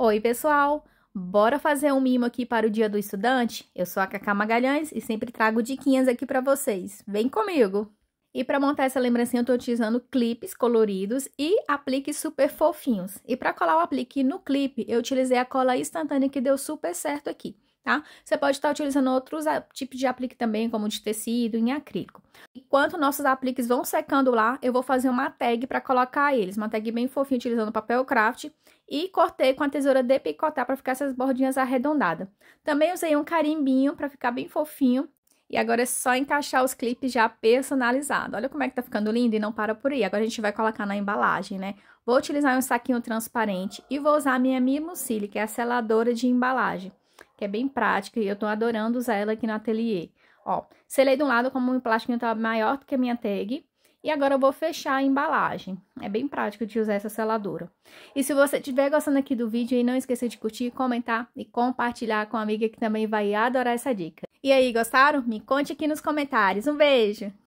Oi, pessoal! Bora fazer um mimo aqui para o Dia do Estudante? Eu sou a Cacá Magalhães e sempre trago diquinhas aqui para vocês. Vem comigo! E para montar essa lembrancinha, eu estou utilizando clipes coloridos e apliques super fofinhos. E para colar o aplique no clipe, eu utilizei a cola instantânea que deu super certo aqui tá? Você pode estar utilizando outros tipos de aplique também, como de tecido, em acrílico. Enquanto nossos apliques vão secando lá, eu vou fazer uma tag para colocar eles, uma tag bem fofinha utilizando papel craft e cortei com a tesoura de picotar para ficar essas bordinhas arredondadas. Também usei um carimbinho para ficar bem fofinho e agora é só encaixar os clipes já personalizado. Olha como é que tá ficando lindo e não para por aí. Agora a gente vai colocar na embalagem, né? Vou utilizar um saquinho transparente e vou usar a minha Mimo Silica, que é a seladora de embalagem que é bem prática e eu tô adorando usar ela aqui no ateliê. Ó, selei de um lado como o plástico tá maior do que a minha tag. E agora eu vou fechar a embalagem. É bem prático de usar essa seladora. E se você estiver gostando aqui do vídeo, não esqueça de curtir, comentar e compartilhar com a amiga que também vai adorar essa dica. E aí, gostaram? Me conte aqui nos comentários. Um beijo!